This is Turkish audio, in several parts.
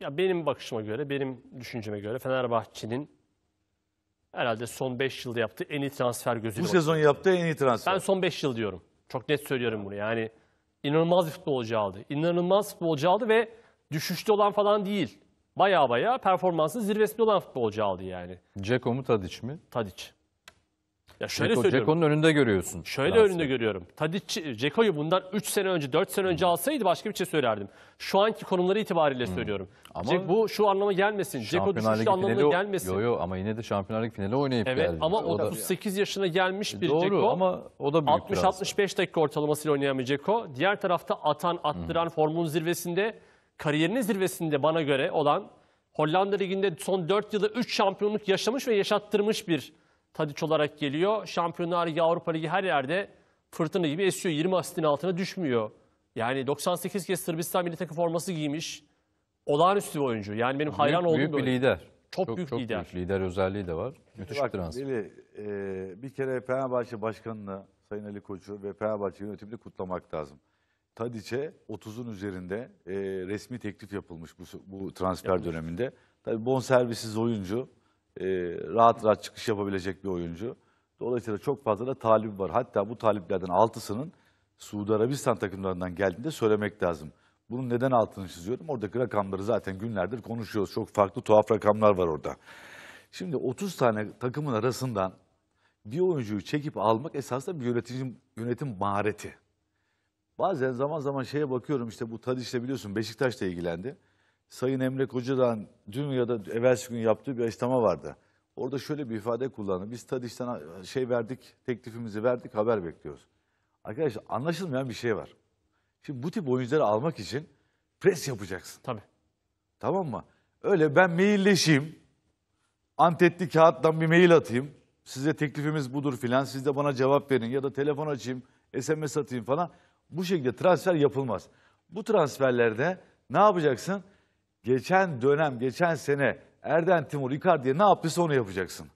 Ya benim bakışıma göre, benim düşünceme göre Fenerbahçe'nin herhalde son 5 yılda yaptığı en iyi transfer gözüyle. Bu sezon yaptığı en iyi transfer. Ben son 5 yıl diyorum. Çok net söylüyorum bunu. Yani inanılmaz bir futbolcu aldı. İnanılmaz futbolcu aldı ve düşüşte olan falan değil. Baya baya performansı zirvesinde olan futbolcu aldı yani. Ceko mu Tadic mi? Tadic. Ya şöyle Ceko, söylüyorum. Ceko'nun önünde görüyorsun. Şöyle Fransız. önünde görüyorum. Tadic, Ceko'yu bundan 3 sene önce, 4 sene önce alsaydı başka bir şey söylerdim. Şu anki konumları itibariyle hmm. söylüyorum. Ama Cek, bu şu anlama gelmesin. Ceko düşüşlü anlamına o, gelmesin. Yok yok ama yine de Şampiyonlar Ligi finali oynayıp evet, geldi. Ama 38 da, yaşına gelmiş e, bir Doğru, Ceko. ama o da büyük 60-65 dakika ortalamasıyla oynayan bir Ceko. Diğer tarafta atan, attıran, hmm. formun zirvesinde, kariyerinin zirvesinde bana göre olan Hollanda Ligi'nde son 4 yılda 3 şampiyonluk yaşamış ve yaşattırmış bir Tadiç olarak geliyor. Şampiyonlar Ligi, Avrupa Ligi her yerde fırtına gibi esiyor. 20 asistin altına düşmüyor. Yani 98 kez Sırbistan milli takım forması giymiş. Olağanüstü bir oyuncu. Yani benim hayran büyük, olduğum büyük bir oyuncu. lider. Çok, çok büyük çok lider. Büyük lider özelliği de var. Müthiş Bak, bir transfer. Deli, e, bir kere Fenerbahçe Başkanı'nı, Sayın Ali Koç'u ve Fenerbahçe yönetimini kutlamak lazım. Tadiç'e 30'un üzerinde e, resmi teklif yapılmış bu, bu transfer yapılmış. döneminde. Tabii bonservisiz oyuncu e, rahat rahat çıkış yapabilecek bir oyuncu. Dolayısıyla çok fazla da talip var. Hatta bu taliplerden altısının Suudi Arabistan takımlarından geldiğinde söylemek lazım. Bunun neden altını çiziyorum? Oradaki rakamları zaten günlerdir konuşuyoruz. Çok farklı tuhaf rakamlar var orada. Şimdi 30 tane takımın arasından bir oyuncuyu çekip almak esasında bir yönetim, yönetim mahareti. Bazen zaman zaman şeye bakıyorum işte bu Tadiç'le biliyorsun Beşiktaş'ta ilgilendi. Sayın Emre Kocadan dün ya da evvelsi gün yaptığı bir açıklama vardı. Orada şöyle bir ifade kullandı. Biz Tadiş'ten e, şey verdik, teklifimizi verdik, haber bekliyoruz. Arkadaşlar anlaşılmayan bir şey var. Şimdi bu tip oyuncuları almak için pres yapacaksın. Tabii. Tamam mı? Öyle ben mailleşeyim, antetli kağıttan bir mail atayım, size teklifimiz budur filan, siz de bana cevap verin ya da telefon açayım, SMS atayım falan. Bu şekilde transfer yapılmaz. Bu transferlerde ne yapacaksın? geçen dönem, geçen sene Erden Timur, Icardi'ye ne yaptıysa onu yapacaksın.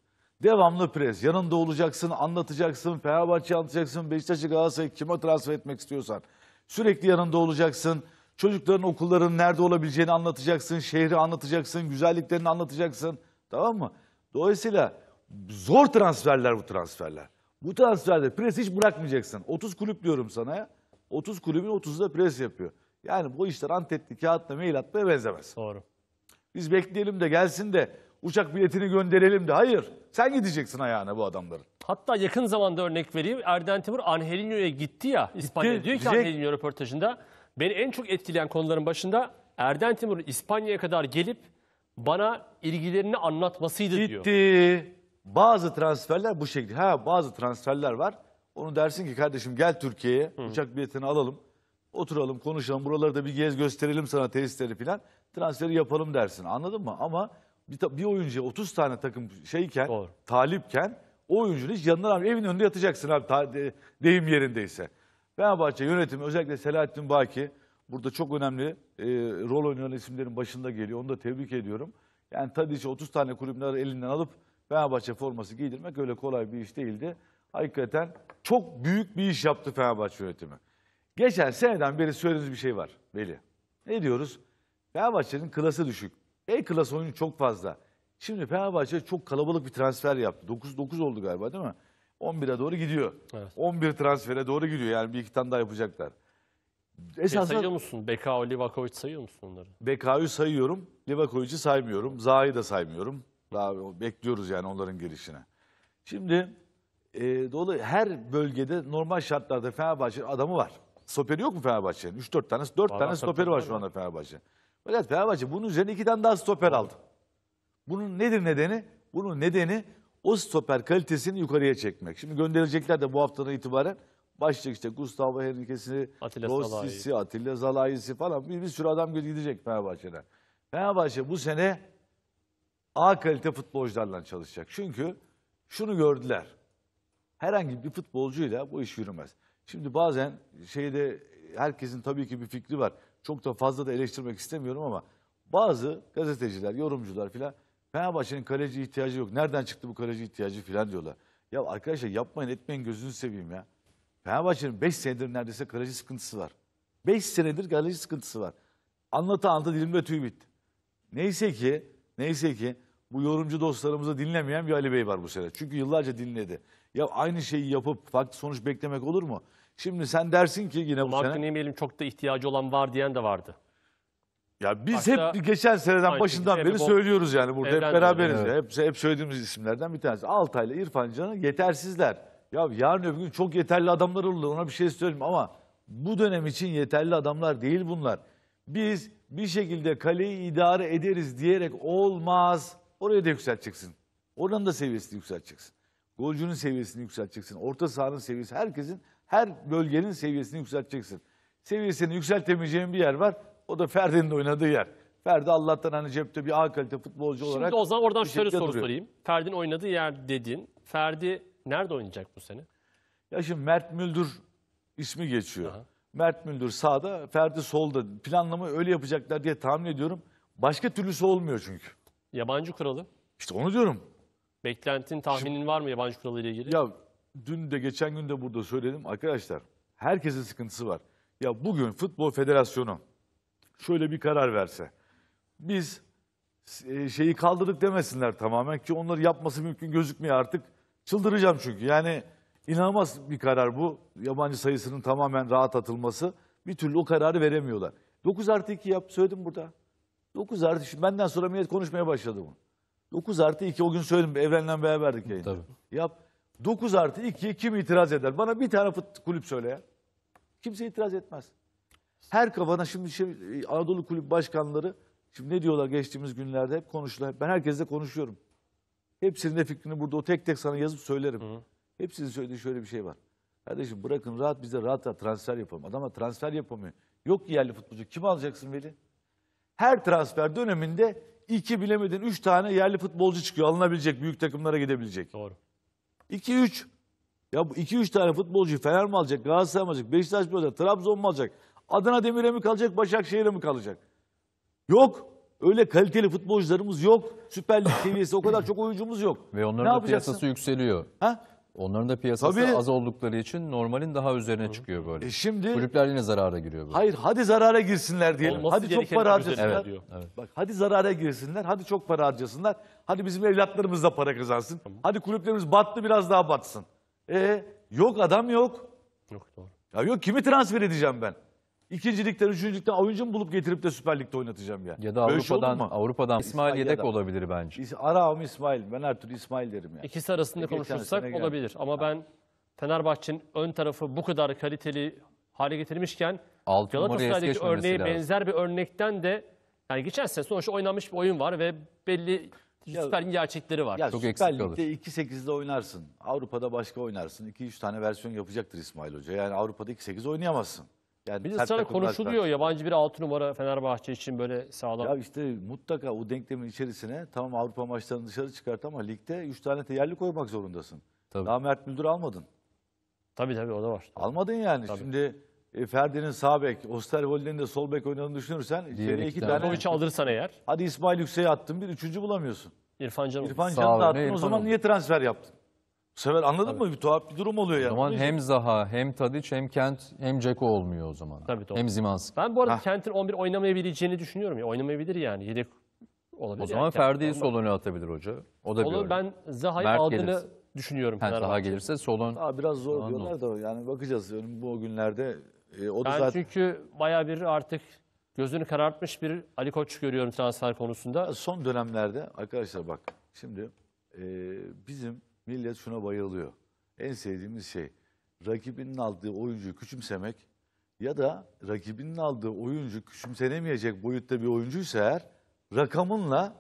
Devamlı pres. Yanında olacaksın, anlatacaksın, Fenerbahçe'yi anlatacaksın, Beşiktaş'ı Galatasaray'ı kime transfer etmek istiyorsan. Sürekli yanında olacaksın. Çocukların okulların nerede olabileceğini anlatacaksın, şehri anlatacaksın, güzelliklerini anlatacaksın. Tamam mı? Dolayısıyla zor transferler bu transferler. Bu transferde pres hiç bırakmayacaksın. 30 kulüp diyorum sana ya. 30 kulübün 30'u da pres yapıyor. Yani bu işler antetli kağıtla mail atmaya benzemez. Doğru. Biz bekleyelim de gelsin de uçak biletini gönderelim de. Hayır. Sen gideceksin ayağına bu adamların. Hatta yakın zamanda örnek vereyim. Erden Timur Angelino'ya gitti ya İspanya. diyor ki diyecek. Angelino röportajında beni en çok etkileyen konuların başında Erden Timur İspanya'ya kadar gelip bana ilgilerini anlatmasıydı gitti. diyor. Gitti. Bazı transferler bu şekilde. Ha bazı transferler var. Onu dersin ki kardeşim gel Türkiye'ye uçak biletini alalım. Oturalım konuşalım buralarda bir gez gösterelim sana tesisleri falan. Transferi yapalım dersin anladın mı? Ama bir, bir oyuncuya 30 tane takım şeyken Doğru. talipken o oyuncunun hiç yanından abi evin önünde yatacaksın abi de, deyim yerindeyse. Fenerbahçe yönetimi özellikle Selahattin Baki burada çok önemli e, rol oynayan isimlerin başında geliyor. Onu da tebrik ediyorum. Yani Tadic'i 30 tane kulüpler elinden alıp Fenerbahçe forması giydirmek öyle kolay bir iş değildi. Hakikaten çok büyük bir iş yaptı Fenerbahçe yönetimi. Geçen seneden beri söylediğimiz bir şey var Veli. Ne diyoruz? Fenerbahçe'nin klası düşük. E klas oyuncu çok fazla. Şimdi Fenerbahçe çok kalabalık bir transfer yaptı. 9 9 oldu galiba değil mi? 11'e doğru gidiyor. Evet. 11 transfere doğru gidiyor. Yani bir iki tane daha yapacaklar. Şey Esasında... Şey sayıyor musun? Bekao, Livakovic sayıyor musun onları? Bekao'yu sayıyorum. Livakovic'i saymıyorum. Zaha'yı da saymıyorum. Daha bekliyoruz yani onların girişine. Şimdi e, dolayı her bölgede normal şartlarda Fenerbahçe adamı var. Stoperi yok mu Fenerbahçe'nin? 3-4 tane, 4 tane stoperi var şu anda Fenerbahçe'nin. Fakat Fenerbahçe bunun üzerine 2 tane daha stoper aldı. Bunun nedir nedeni? Bunun nedeni o stoper kalitesini yukarıya çekmek. Şimdi gönderecekler de bu haftadan itibaren başlayacak işte Gustavo Henrique'si, Rossi'si, Atilla Zalai'si falan bir, bir sürü adam gidecek Fenerbahçe'den. Fenerbahçe bu sene A kalite futbolcularla çalışacak. Çünkü şunu gördüler. Herhangi bir futbolcuyla bu iş yürümez. Şimdi bazen şeyde herkesin tabii ki bir fikri var. Çok da fazla da eleştirmek istemiyorum ama bazı gazeteciler, yorumcular filan Fenerbahçe'nin kaleci ihtiyacı yok. Nereden çıktı bu kaleci ihtiyacı filan diyorlar. Ya arkadaşlar yapmayın etmeyin gözünü seveyim ya. Fenerbahçe'nin 5 senedir neredeyse kaleci sıkıntısı var. 5 senedir kaleci sıkıntısı var. Anlata anlata dilimde tüy bitti. Neyse ki, neyse ki bu yorumcu dostlarımızı dinlemeyen bir Ali Bey var bu sene. Çünkü yıllarca dinledi. Ya aynı şeyi yapıp farklı sonuç beklemek olur mu? Şimdi sen dersin ki yine bu Mark sene. Güneymel'in çok da ihtiyacı olan var diyen de vardı. Ya biz Başta- hep geçen seneden başından hep beri o- söylüyoruz yani burada hep beraberiz. ya. Hep, hep söylediğimiz isimlerden bir tanesi. Altay ile İrfan Can'a yetersizler. Ya yarın öbür gün çok yeterli adamlar olur ona bir şey söyleyeyim ama bu dönem için yeterli adamlar değil bunlar. Biz bir şekilde kaleyi idare ederiz diyerek olmaz. Oraya da yükselteceksin. Oranın da seviyesini yükselteceksin. Golcünün seviyesini yükselteceksin. Orta sahanın seviyesi. Herkesin, her bölgenin seviyesini yükselteceksin. Seviyesini yükseltemeyeceğin bir yer var. O da Ferdi'nin oynadığı yer. Ferdi Allah'tan hani cepte bir A kalite futbolcu Şimdi olarak... Şimdi o zaman oradan şöyle soru duruyor. sorayım. Ferdi'nin oynadığı yer dedin. Ferdi nerede oynayacak bu sene? Ya şimdi Mert Müldür ismi geçiyor. Aha. Mert Müldür sağda, Ferdi solda. Planlama öyle yapacaklar diye tahmin ediyorum. Başka türlüsü olmuyor çünkü. Yabancı kuralı. İşte onu diyorum. Beklentin, tahminin Şimdi, var mı yabancı kuralı ile ilgili? Ya dün de geçen gün de burada söyledim. Arkadaşlar herkesin sıkıntısı var. Ya bugün Futbol Federasyonu şöyle bir karar verse. Biz e, şeyi kaldırdık demesinler tamamen ki onları yapması mümkün gözükmüyor artık. Çıldıracağım çünkü. Yani inanılmaz bir karar bu. Yabancı sayısının tamamen rahat atılması. Bir türlü o kararı veremiyorlar. 9 artı 2 yap söyledim burada. 9 artı 2. Benden sonra millet konuşmaya başladı bunu. 9 artı 2 o gün söyledim Evren'le beraberdik yayında. Tabii. Yap 9 artı 2 kim itiraz eder? Bana bir tane fut, kulüp söyle ya. Kimse itiraz etmez. Her kafana şimdi, şimdi şey, Anadolu kulüp başkanları şimdi ne diyorlar geçtiğimiz günlerde hep konuştular. Ben herkesle konuşuyorum. Hepsinin de fikrini burada o tek tek sana yazıp söylerim. Hı. Hepsinin söylediği şöyle bir şey var. Kardeşim bırakın rahat bize rahat rahat transfer yapalım. Adama transfer yapamıyor. Yok ki yerli futbolcu. Kim alacaksın Veli? Her transfer döneminde iki bilemedin üç tane yerli futbolcu çıkıyor. Alınabilecek, büyük takımlara gidebilecek. Doğru. İki üç. Ya bu iki üç tane futbolcu, Fener mi alacak, Galatasaray mı alacak, Beşiktaş mı alacak, Trabzon mu alacak? Adana Demir'e mi kalacak, Başakşehir'e mi kalacak? Yok. Öyle kaliteli futbolcularımız yok. Süper Lig seviyesi o kadar çok oyuncumuz yok. Ve onların ne da piyasası yükseliyor. Ha? Onların da piyasası Tabii, az oldukları için normalin daha üzerine hı. çıkıyor böyle. E şimdi kulüpler yine zarara giriyor böyle. Hayır, hadi zarara girsinler diyelim. Olması hadi çok para harcasınlar. Evet, diyor. evet. Bak hadi zarara girsinler, hadi çok para harcasınlar. Hadi bizim evlatlarımız da para kazansın. Tamam. Hadi kulüplerimiz battı biraz daha batsın. E yok adam yok. Yok doğru. Ya yok kimi transfer edeceğim ben? İkincilikten, üçüncülükten oyuncu bulup getirip de Süper Lig'de oynatacağım ya. Ya da Böyle şey Avrupa'dan olur Avrupa'dan İsmail yedek da. olabilir bence. Aram İsmail. Ben her türlü İsmail derim ya. İkisi arasında İki konuşursak olabilir. Ama ben Fenerbahçe'nin ön tarafı bu kadar kaliteli hale getirmişken Altı numarayı es Galatasaray'daki geçmemesi örneğe lazım. benzer bir örnekten de yani geçen sene sonuçta oynanmış bir oyun var ve belli Ya- Süper Lig'in gerçekleri var. Ya Çok Süper eksik kalır. Lig'de 2-8'de oynarsın. Avrupa'da başka oynarsın. 2-3 tane versiyon yapacaktır İsmail Hoca. Yani Avrupa'da 2-8 oynayamazsın. Yani bir de sana konuşuluyor yabancı bir 6 numara Fenerbahçe için böyle sağlam. Ya işte mutlaka o denklemin içerisine tamam Avrupa maçlarını dışarı çıkart ama ligde 3 tane yerli koymak zorundasın. Tabii. Daha Mert Müldür almadın. Tabii tabii o da var. Almadın yani. Tabii. Şimdi e, Ferdi'nin sağ bek, Osterwold'in de sol bek oynadığını düşünürsen içeri iki tane. Koviç'i alırsan eğer. Hadi İsmail Yüksek'e attın bir üçüncü bulamıyorsun. İrfan Can İrfan Can'ı da attın o zaman niye transfer yaptın? Bu sefer anladın mı? Bir tuhaf bir durum oluyor yani. O zaman hem Zaha, hem Tadic, hem Kent, hem Ceko olmuyor o zaman. Tabii doğru. Hem Zimanski. Ben bu arada Heh. Kent'in 11 oynamayabileceğini düşünüyorum. Ya, oynamayabilir yani. Yedek olabilir. O zaman yani. Ferdi'yi sol öne atabilir hoca. O da bir ben Zaha'yı aldığını gelirse. düşünüyorum. Kent Fenerbahçe. Zaha gelirse solun. ön. biraz zor Tamam, diyorlar da yani bakacağız. Önüm bu günlerde e, o da Ben zaten çünkü baya bir artık gözünü karartmış bir Ali Koç görüyorum transfer konusunda. son dönemlerde arkadaşlar bak şimdi e, bizim Millet şuna bayılıyor. En sevdiğimiz şey rakibinin aldığı oyuncuyu küçümsemek ya da rakibinin aldığı oyuncu küçümsenemeyecek boyutta bir oyuncuysa eğer rakamınla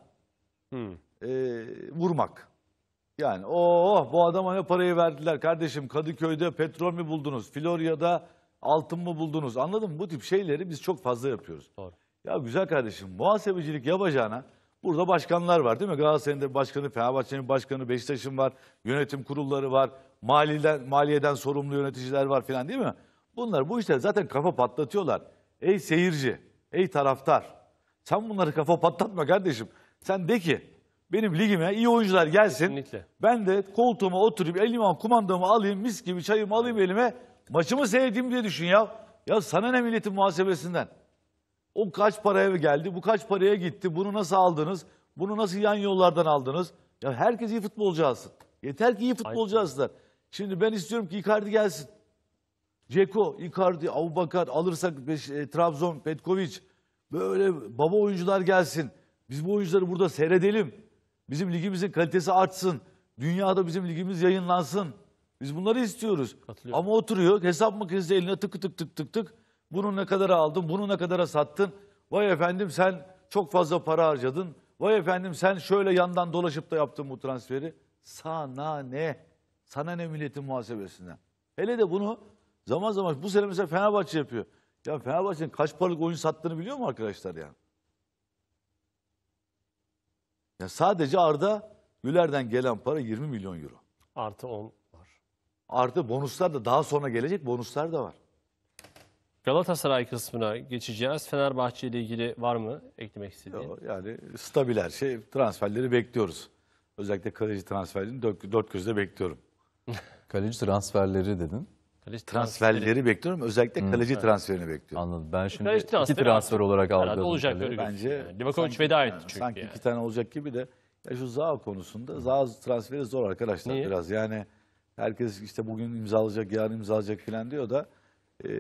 hmm. e, vurmak. Yani oh bu adama ne parayı verdiler kardeşim Kadıköy'de petrol mü buldunuz? Florya'da altın mı buldunuz? Anladın mı? Bu tip şeyleri biz çok fazla yapıyoruz. Doğru. Ya güzel kardeşim muhasebecilik yapacağına Burada başkanlar var değil mi? Galatasaray'ın da başkanı, Fenerbahçe'nin başkanı, Beşiktaş'ın var, yönetim kurulları var, maliyeden, maliyeden sorumlu yöneticiler var filan, değil mi? Bunlar bu işler zaten kafa patlatıyorlar. Ey seyirci, ey taraftar. Sen bunları kafa patlatma kardeşim. Sen de ki benim ligime iyi oyuncular gelsin. Kesinlikle. Ben de koltuğuma oturup elime kumandamı alayım, mis gibi çayımı alayım elime. Maçımı seyredeyim diye düşün ya. Ya sana ne milletin muhasebesinden? O kaç paraya geldi, bu kaç paraya gitti, bunu nasıl aldınız, bunu nasıl yan yollardan aldınız? Ya herkes iyi futbolcu alsın. Yeter ki iyi futbolcu alsınlar. Şimdi ben istiyorum ki Icardi gelsin. Ceko, Icardi, Avubakar alırsak beş, e, Trabzon, Petkovic böyle baba oyuncular gelsin. Biz bu oyuncuları burada seyredelim. Bizim ligimizin kalitesi artsın. Dünyada bizim ligimiz yayınlansın. Biz bunları istiyoruz. Ama oturuyor hesap makinesi eline tık tık tık tık tık. Bunu ne kadar aldın, bunu ne kadara sattın. Vay efendim sen çok fazla para harcadın. Vay efendim sen şöyle yandan dolaşıp da yaptın bu transferi. Sana ne? Sana ne milletin muhasebesinden? Hele de bunu zaman zaman bu sene mesela Fenerbahçe yapıyor. Ya Fenerbahçe'nin kaç paralık oyun sattığını biliyor mu arkadaşlar yani? Ya sadece Arda Güler'den gelen para 20 milyon euro. Artı 10 var. Artı bonuslar da daha sonra gelecek bonuslar da var. Galatasaray kısmına geçeceğiz. Fenerbahçe ile ilgili var mı eklemek istediğin? Yok, yani stabil her şey. Transferleri bekliyoruz. Özellikle kaleci transferlerini dört, dört gözle bekliyorum. Kaleci transferleri dedin. Kaleci transferleri, transferleri bekliyorum. Özellikle Hı. kaleci transferini bekliyorum. Anladım. Ben şimdi kaleci iki transfer olarak algıladım. Olacak Bence yani. Livakovic veda etti çünkü. Sanki yani. iki tane olacak gibi de ya şu Zaha konusunda Zaha transferi zor arkadaşlar Niye? biraz. Yani herkes işte bugün imzalayacak, yarın imzalayacak falan diyor da e,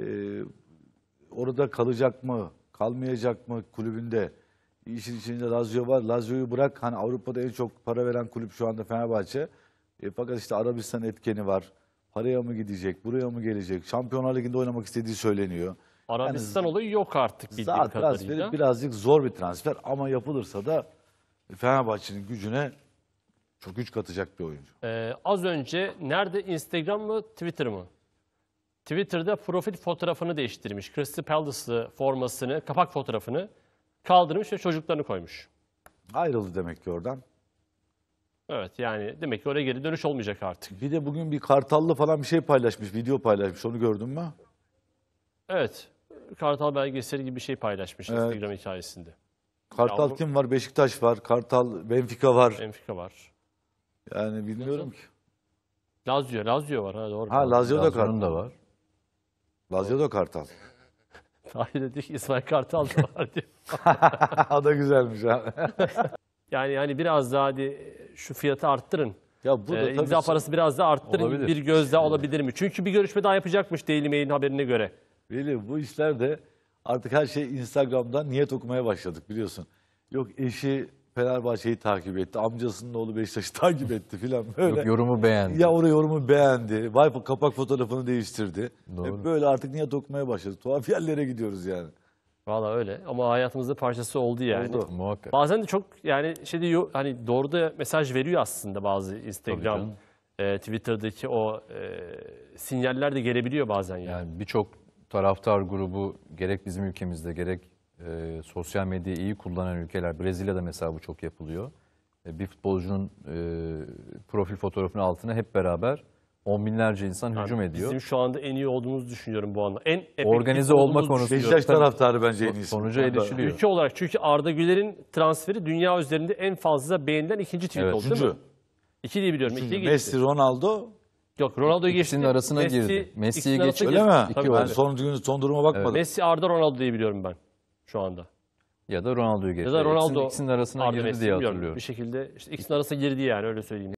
orada kalacak mı, kalmayacak mı kulübünde? İşin içinde Lazio var. Lazio'yu bırak. Hani Avrupa'da en çok para veren kulüp şu anda Fenerbahçe. E, fakat işte Arabistan etkeni var. Paraya mı gidecek, buraya mı gelecek? Şampiyonlar Ligi'nde oynamak istediği söyleniyor. Arabistan yani, olayı yok artık bildiğim saat kadarıyla. Transferi birazcık zor bir transfer ama yapılırsa da Fenerbahçe'nin gücüne çok güç katacak bir oyuncu. Ee, az önce nerede Instagram mı Twitter mı? Twitter'da profil fotoğrafını değiştirmiş. Crystal Palace'lı formasını, kapak fotoğrafını kaldırmış ve çocuklarını koymuş. Ayrıldı demek ki oradan. Evet yani demek ki oraya geri dönüş olmayacak artık. Bir de bugün bir Kartallı falan bir şey paylaşmış, video paylaşmış. Onu gördün mü? Evet. Kartal belgeseli gibi bir şey paylaşmış Evet. Instagram hikayesinde. Kartal Yavrum. kim var? Beşiktaş var. Kartal, Benfica var. Benfica var. Yani bilmiyorum ki. Lazio, Lazio var ha doğru. Ha Lazio'da Lazio'nun Kartal. da var. Lazio da Kartal. Tahir ettik İsmail Kartal da var diyor. o da güzelmiş abi. yani yani biraz daha hadi şu fiyatı arttırın. Ya bu da ee, imza tabii- parası biraz daha arttırın. Olabilir. Bir göz olabilir mi? Çünkü bir görüşme daha yapacakmış Daily Mail'in haberine göre. Veli bu işlerde artık her şey Instagram'dan niyet okumaya başladık biliyorsun. Yok eşi Fenerbahçe'yi takip etti. Amcasının oğlu Beşiktaş'ı takip etti filan böyle. Yok, yorumu beğendi. Ya oraya yorumu beğendi. Vay kapak fotoğrafını değiştirdi. E, doğru. Hep böyle artık niye dokunmaya başladı. Tuhaf yerlere gidiyoruz yani. Valla öyle ama hayatımızda parçası oldu yani. Oldu. Muhakkak. Bazen de çok yani şey diyor hani doğru da mesaj veriyor aslında bazı Instagram, e, Twitter'daki o e, sinyaller de gelebiliyor bazen yani. Yani birçok taraftar grubu gerek bizim ülkemizde gerek e, sosyal medyayı iyi kullanan ülkeler, Brezilya'da mesela bu çok yapılıyor. E, bir futbolcunun e, profil fotoğrafının altına hep beraber on binlerce insan yani hücum ediyor. Bizim şu anda en iyi olduğumuzu düşünüyorum bu anlamda. En Organize olma konusu. Beşiktaş taraftarı bence en iyisi. Sonuca erişiliyor. Ülke olarak çünkü Arda Güler'in transferi dünya üzerinde en fazla beğenilen ikinci tweet evet. oldu Üçüncü. değil mi? İki diye biliyorum. Üçüncü. İkiye Messi, Ronaldo, Yok Ronaldo geçti. İkisinin arasına Messi, girdi. Messi'yi geçti. Öyle mi? İki ben son, son duruma bakmadım. Evet. Messi, Arda, Ronaldo diye biliyorum ben şu anda. Ya da Ronaldo'yu getirdi. Ya da Ronaldo ikisinin, ikisinin arasına girdi diye hatırlıyorum. Bir şekilde işte ikisinin arasına girdi yani öyle söyleyeyim.